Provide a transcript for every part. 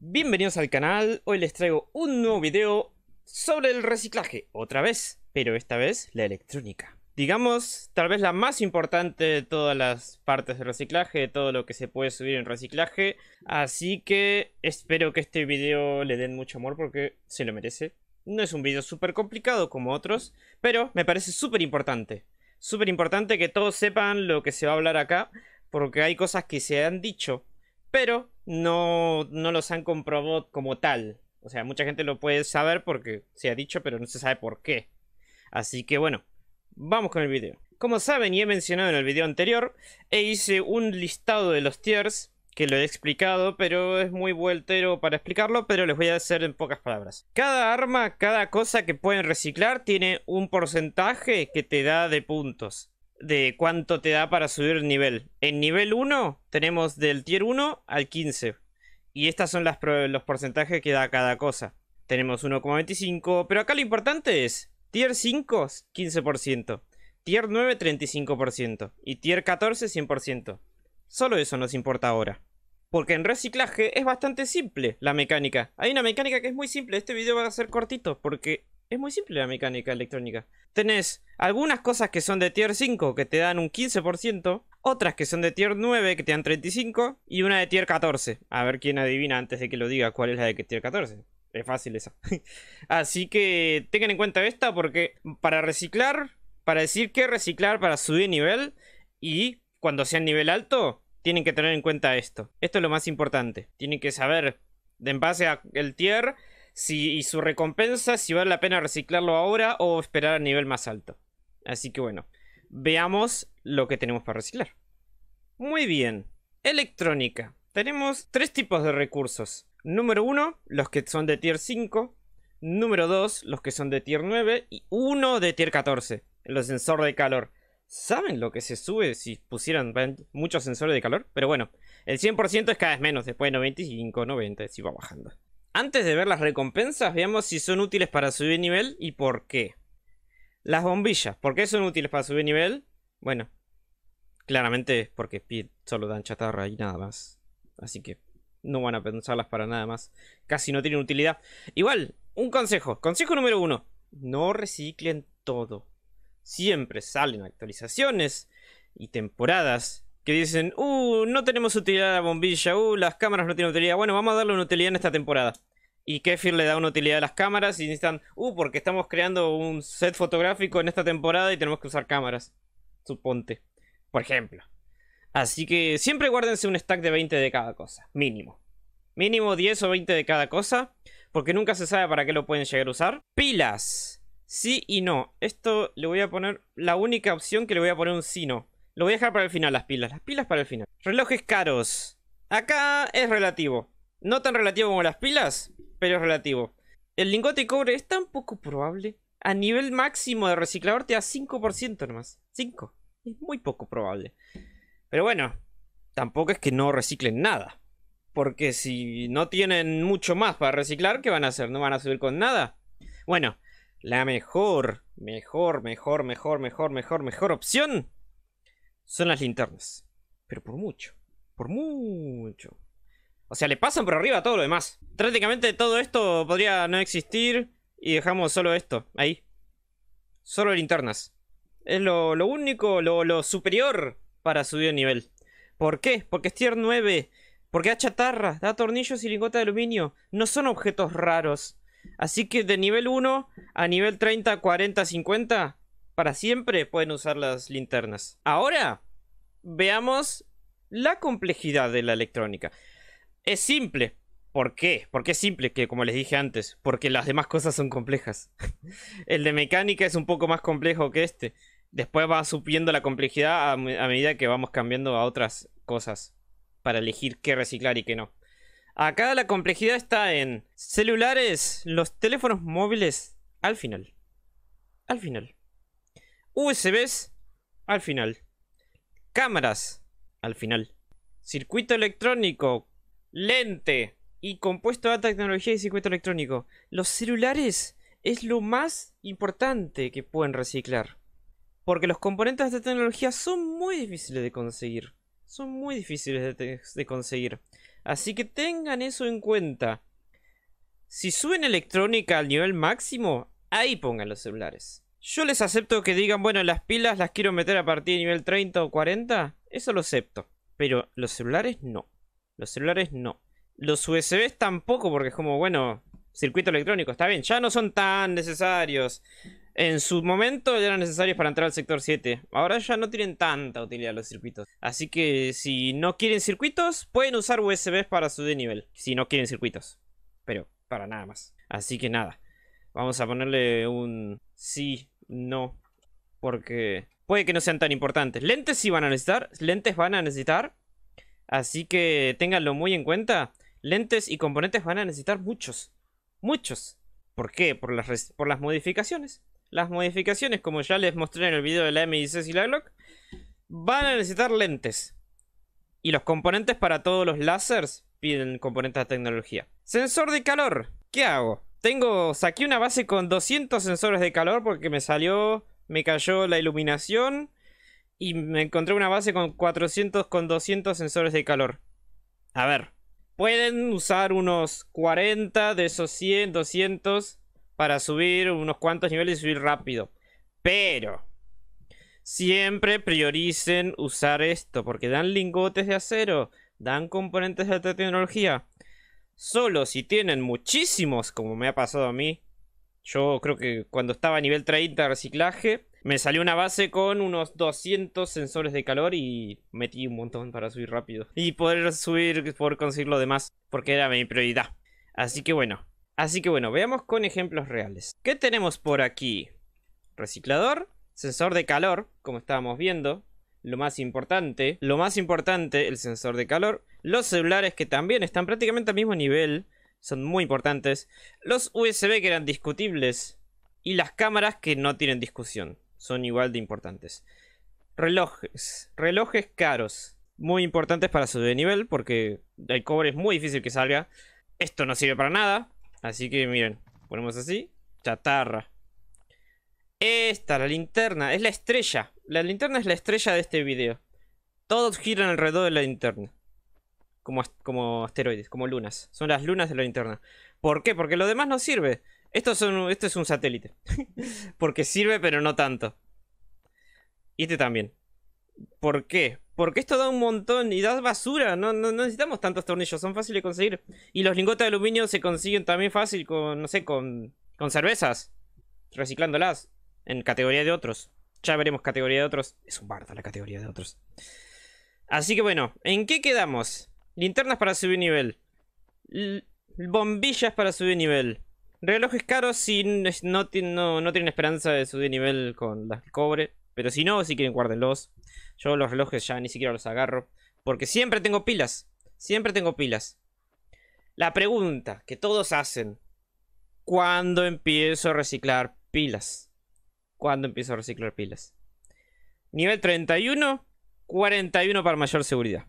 Bienvenidos al canal, hoy les traigo un nuevo video sobre el reciclaje, otra vez, pero esta vez la electrónica. Digamos, tal vez la más importante de todas las partes de reciclaje, de todo lo que se puede subir en reciclaje, así que espero que este video le den mucho amor porque se lo merece. No es un video súper complicado como otros, pero me parece súper importante. Súper importante que todos sepan lo que se va a hablar acá, porque hay cosas que se han dicho, pero no, no los han comprobado como tal. O sea, mucha gente lo puede saber porque se ha dicho, pero no se sabe por qué. Así que bueno, vamos con el video. Como saben y he mencionado en el video anterior, e hice un listado de los tiers que lo he explicado, pero es muy vueltero para explicarlo, pero les voy a hacer en pocas palabras. Cada arma, cada cosa que pueden reciclar tiene un porcentaje que te da de puntos de cuánto te da para subir el nivel. En nivel 1 tenemos del tier 1 al 15. Y estas son las los porcentajes que da cada cosa. Tenemos 1,25. Pero acá lo importante es tier 5 15%, tier 9 35% y tier 14 100%. Solo eso nos importa ahora. Porque en reciclaje es bastante simple la mecánica. Hay una mecánica que es muy simple. Este video va a ser cortito porque es muy simple la mecánica electrónica. Tenés algunas cosas que son de tier 5 que te dan un 15%, otras que son de tier 9 que te dan 35% y una de tier 14. A ver quién adivina antes de que lo diga cuál es la de tier 14. Es fácil esa. Así que tengan en cuenta esta porque para reciclar, para decir que reciclar para subir nivel y cuando sea nivel alto, tienen que tener en cuenta esto. Esto es lo más importante. Tienen que saber, en base al tier, si, y su recompensa, si vale la pena reciclarlo ahora o esperar a nivel más alto. Así que bueno, veamos lo que tenemos para reciclar. Muy bien, electrónica. Tenemos tres tipos de recursos. Número uno los que son de tier 5. Número 2, los que son de tier 9. Y uno de tier 14, el sensor de calor. ¿Saben lo que se sube si pusieran muchos sensores de calor? Pero bueno, el 100% es cada vez menos, después de 95, 90, si va bajando. Antes de ver las recompensas, veamos si son útiles para subir nivel y por qué. Las bombillas, ¿por qué son útiles para subir nivel? Bueno, claramente es porque solo dan chatarra y nada más. Así que no van a pensarlas para nada más. Casi no tienen utilidad. Igual, un consejo. Consejo número uno. No reciclen todo. Siempre salen actualizaciones y temporadas que dicen, uh, no tenemos utilidad a la bombilla, uh, las cámaras no tienen utilidad, bueno, vamos a darle una utilidad en esta temporada. Y Kefir le da una utilidad a las cámaras y necesitan, uh, porque estamos creando un set fotográfico en esta temporada y tenemos que usar cámaras. Suponte, por ejemplo. Así que siempre guárdense un stack de 20 de cada cosa, mínimo. Mínimo 10 o 20 de cada cosa, porque nunca se sabe para qué lo pueden llegar a usar. Pilas. Sí y no. Esto le voy a poner la única opción que le voy a poner un sí no. Lo voy a dejar para el final, las pilas. Las pilas para el final. Relojes caros. Acá es relativo. No tan relativo como las pilas, pero es relativo. El lingote de cobre es tan poco probable. A nivel máximo de reciclador te da 5% nomás. 5. Es muy poco probable. Pero bueno, tampoco es que no reciclen nada. Porque si no tienen mucho más para reciclar, ¿qué van a hacer? ¿No van a subir con nada? Bueno, la mejor, mejor, mejor, mejor, mejor, mejor, mejor opción son las linternas. Pero por mucho. Por mucho. O sea, le pasan por arriba todo lo demás. Prácticamente todo esto podría no existir y dejamos solo esto, ahí. Solo linternas. Es lo, único, lo, superior para subir el nivel. ¿Por qué? Porque es tier 9. Porque da chatarra, da tornillos y lingotes de aluminio. No son objetos raros. Así que de nivel 1 a nivel 30, 40, 50 para siempre pueden usar las linternas. Ahora, veamos la complejidad de la electrónica. Es simple. ¿Por qué? Porque es simple, que como les dije antes, porque las demás cosas son complejas. El de mecánica es un poco más complejo que este. Después va subiendo la complejidad a, a medida que vamos cambiando a otras cosas para elegir qué reciclar y qué no. Acá la complejidad está en celulares, los teléfonos móviles, al final. Al final. USBs al final. Cámaras al final. Circuito electrónico, lente y compuesto de alta tecnología y circuito electrónico. Los celulares es lo más importante que pueden reciclar. Porque los componentes de tecnología son muy difíciles de conseguir. Son muy difíciles de conseguir. Así que tengan eso en cuenta. Si suben electrónica al nivel máximo, ahí pongan los celulares. Yo les acepto que digan, bueno, las pilas las quiero meter a partir de nivel 30 o 40. Eso lo acepto. Pero los celulares no. Los celulares no. Los USBs tampoco, porque es como, bueno, circuito electrónico, está bien. Ya no son tan necesarios. En su momento ya eran necesarios para entrar al sector 7. Ahora ya no tienen tanta utilidad los circuitos. Así que si no quieren circuitos, pueden usar USBs para subir nivel. Si no quieren circuitos. Pero para nada más. Así que nada. Vamos a ponerle un sí, no. Porque puede que no sean tan importantes. Lentes sí van a necesitar. Lentes van a necesitar. Así que ténganlo muy en cuenta. Lentes y componentes van a necesitar muchos. Muchos. ¿Por qué? Por las, por las modificaciones. Las modificaciones, como ya les mostré en el video de la m y la Glock, van a necesitar lentes. Y los componentes para todos los lásers piden componentes de tecnología. Sensor de calor. ¿Qué hago? Tengo, saqué una base con 200 sensores de calor porque me salió, me cayó la iluminación y me encontré una base con 400 con 200 sensores de calor. A ver, pueden usar unos 40 de esos 100, 200 para subir unos cuantos niveles y subir rápido. Pero siempre prioricen usar esto porque dan lingotes de acero, dan componentes de alta tecnología. Solo si tienen muchísimos, como me ha pasado a mí. Yo creo que cuando estaba a nivel 30 de reciclaje, me salió una base con unos 200 sensores de calor y metí un montón para subir rápido. Y poder subir, poder conseguir lo demás, porque era mi prioridad. Así que bueno. Así que bueno, veamos con ejemplos reales. ¿Qué tenemos por aquí? Reciclador, sensor de calor, como estábamos viendo lo más importante. Lo más importante, el sensor de calor. Los celulares que también están prácticamente al mismo nivel. Son muy importantes. Los USB que eran discutibles. Y las cámaras que no tienen discusión. Son igual de importantes. Relojes. Relojes caros. Muy importantes para subir de nivel porque el cobre es muy difícil que salga. Esto no sirve para nada. Así que miren, ponemos así. Chatarra. Esta, la linterna, es la estrella. La linterna es la estrella de este video. Todos giran alrededor de la linterna. Como, como asteroides, como lunas. Son las lunas de la linterna. ¿Por qué? Porque lo demás no sirve. Esto es un, esto es un satélite. Porque sirve, pero no tanto. Y este también. ¿Por qué? Porque esto da un montón y da basura. No, necesitamos tantos tornillos, son fáciles de conseguir. Y los lingotes de aluminio se consiguen también fácil con, no sé, con, con cervezas. Reciclándolas en categoría de otros. Ya veremos categoría de otros. Es un bardo la categoría de otros. Así que bueno, ¿en qué quedamos? Linternas para subir nivel. bombillas para subir nivel. Relojes caros si no, no, no, tienen esperanza de subir nivel con las cobre. Pero si no, si quieren guárdenlos. Yo los relojes ya ni siquiera los agarro. Porque siempre tengo pilas. Siempre tengo pilas. La pregunta que todos hacen. ¿Cuándo empiezo a reciclar pilas? cuando empiezo a reciclar pilas. Nivel 31, 41 para mayor seguridad.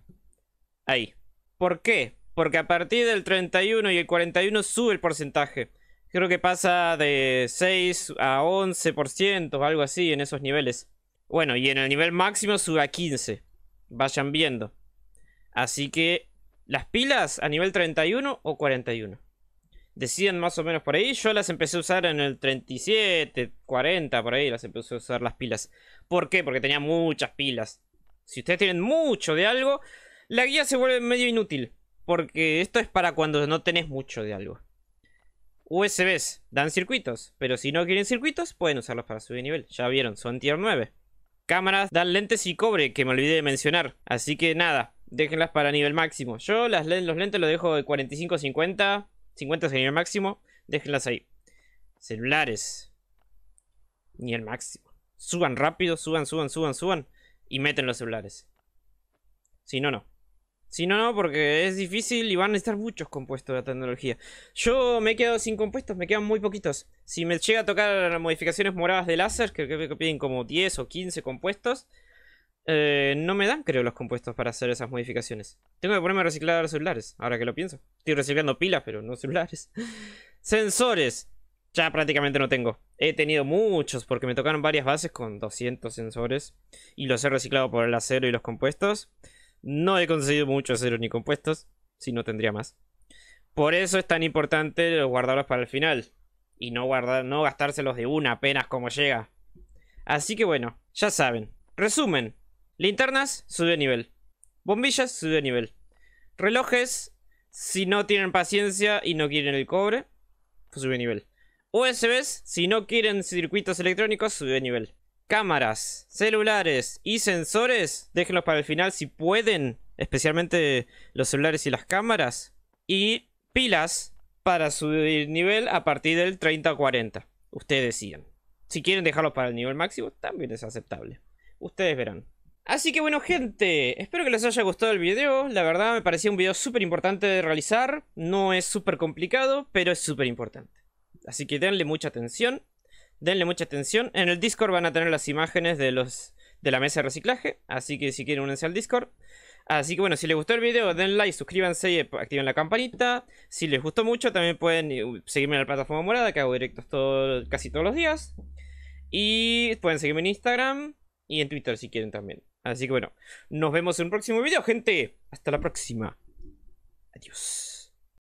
Ahí. ¿Por qué? Porque a partir del 31 y el 41 sube el porcentaje. Creo que pasa de 6 a 11%, algo así, en esos niveles. Bueno, y en el nivel máximo sube a 15. Vayan viendo. Así que, ¿las pilas a nivel 31 o 41? decían más o menos por ahí. Yo las empecé a usar en el 37, 40, por ahí las empecé a usar las pilas. ¿Por qué? Porque tenía muchas pilas. Si ustedes tienen mucho de algo, la guía se vuelve medio inútil. Porque esto es para cuando no tenés mucho de algo. USBs dan circuitos, pero si no quieren circuitos, pueden usarlos para subir nivel. Ya vieron, son tier 9. Cámaras dan lentes y cobre, que me olvidé de mencionar. Así que nada, déjenlas para nivel máximo. Yo las, los lentes los dejo de 45 50 50 es el máximo, déjenlas ahí. Celulares. Ni el máximo. Suban rápido, suban, suban, suban, suban. Y meten los celulares. Si no, no. Si no, no, porque es difícil y van a estar muchos compuestos de la tecnología. Yo me he quedado sin compuestos, me quedan muy poquitos. Si me llega a tocar las modificaciones moradas de láser, que creo que piden como 10 o 15 compuestos, eh, no me dan, creo, los compuestos para hacer esas modificaciones. Tengo que ponerme a reciclar celulares, ahora que lo pienso. Estoy reciclando pilas, pero no celulares. Sensores. Ya prácticamente no tengo. He tenido muchos porque me tocaron varias bases con 200 sensores. Y los he reciclado por el acero y los compuestos. No he conseguido mucho acero ni compuestos. Si no tendría más. Por eso es tan importante guardarlos para el final. Y no, no gastárselos de una apenas como llega. Así que bueno, ya saben. Resumen. Linternas, sube nivel. Bombillas, sube nivel. Relojes, si no tienen paciencia y no quieren el cobre, pues sube nivel. USBs, si no quieren circuitos electrónicos, sube nivel. Cámaras, celulares y sensores, déjenlos para el final si pueden, especialmente los celulares y las cámaras. Y pilas para subir nivel a partir del 30 o 40. Ustedes decían. Si quieren dejarlos para el nivel máximo, también es aceptable. Ustedes verán. Así que bueno gente, espero que les haya gustado el video, la verdad me parecía un video súper importante de realizar, no es súper complicado, pero es súper importante. Así que denle mucha atención, denle mucha atención, en el Discord van a tener las imágenes de, los, de la mesa de reciclaje, así que si quieren únense al Discord. Así que bueno, si les gustó el video, den like, suscríbanse y activen la campanita. Si les gustó mucho, también pueden eh, seguirme en la plataforma morada, que hago directos casi todos los días. Y pueden seguirme en Instagram y en Twitter si quieren también. Así que bueno, nos vemos en un próximo video, gente. Hasta la próxima. Adiós.